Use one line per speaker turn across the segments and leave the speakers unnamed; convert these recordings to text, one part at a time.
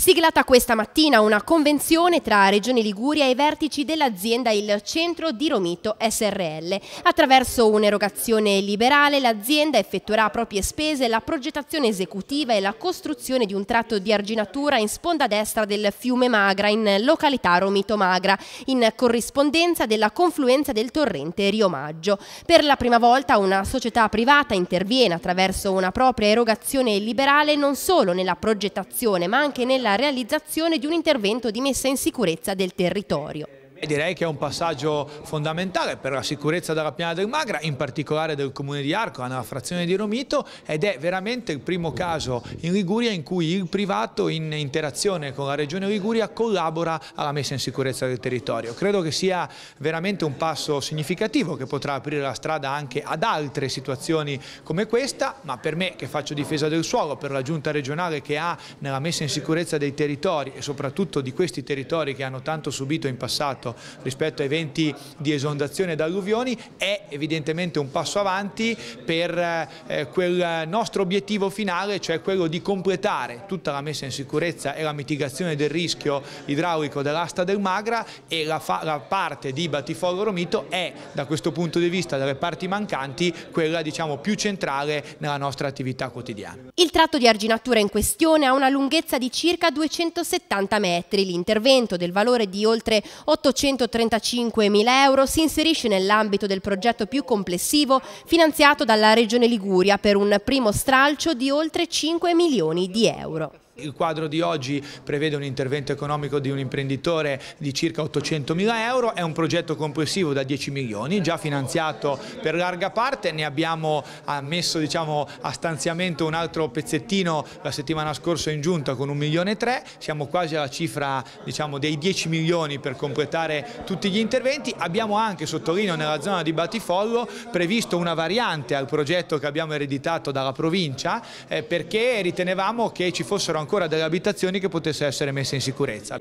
Siglata questa mattina una convenzione tra Regione Liguria e vertici dell'azienda Il Centro di Romito SRL. Attraverso un'erogazione liberale l'azienda effettuerà a proprie spese la progettazione esecutiva e la costruzione di un tratto di arginatura in sponda destra del fiume Magra in località Romito Magra, in corrispondenza della confluenza del torrente Rio Maggio. Per la prima volta una società privata interviene attraverso una propria erogazione liberale non solo nella progettazione ma anche nella la realizzazione di un intervento di messa in sicurezza del territorio.
E direi che è un passaggio fondamentale per la sicurezza della Piana del Magra, in particolare del comune di Arco, nella frazione di Romito, ed è veramente il primo caso in Liguria in cui il privato in interazione con la regione Liguria collabora alla messa in sicurezza del territorio. Credo che sia veramente un passo significativo che potrà aprire la strada anche ad altre situazioni come questa, ma per me che faccio difesa del suolo, per la giunta regionale che ha nella messa in sicurezza dei territori e soprattutto di questi territori che hanno tanto subito in passato riferimento ecco, rispetto ai venti di esondazione ed alluvioni è evidentemente un passo avanti per eh, quel nostro obiettivo finale, cioè quello di completare tutta la messa in sicurezza e la mitigazione del rischio idraulico dell'asta del Magra e la, la parte di Batifoglio Romito è da questo punto di vista delle parti mancanti quella diciamo più centrale nella nostra attività quotidiana.
Il tratto di arginatura in questione ha una lunghezza di circa 270 metri, l'intervento del valore di oltre 800 435.000 euro si inserisce nell'ambito del progetto più complessivo finanziato dalla Regione Liguria per un primo stralcio di oltre 5 milioni di euro.
Il quadro di oggi prevede un intervento economico di un imprenditore di circa 800 mila euro, è un progetto complessivo da 10 milioni, già finanziato per larga parte, ne abbiamo messo diciamo, a stanziamento un altro pezzettino la settimana scorsa in giunta con 1 milione e 3, siamo quasi alla cifra diciamo, dei 10 milioni per completare tutti gli interventi, abbiamo anche, sottolineo, nella zona di Batifollo previsto una variante al progetto che abbiamo ereditato dalla provincia eh, perché ritenevamo che ci fossero ancora ancora delle abitazioni che potessero essere messe in sicurezza.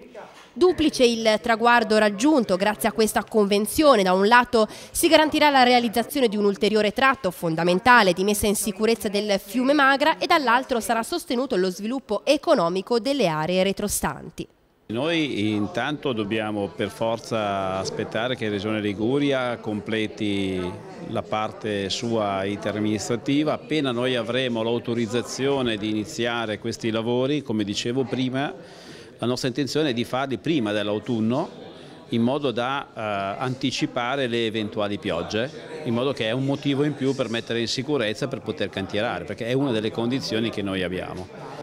Duplice il traguardo raggiunto grazie a questa convenzione. Da un lato si garantirà la realizzazione di un ulteriore tratto fondamentale di messa in sicurezza del fiume Magra e dall'altro sarà sostenuto lo sviluppo economico delle aree retrostanti.
Noi intanto dobbiamo per forza aspettare che Regione Liguria completi la parte sua interamministrativa. Appena noi avremo l'autorizzazione di iniziare questi lavori, come dicevo prima, la nostra intenzione è di farli prima dell'autunno in modo da eh, anticipare le eventuali piogge, in modo che è un motivo in più per mettere in sicurezza per poter cantierare, perché è una delle condizioni che noi abbiamo.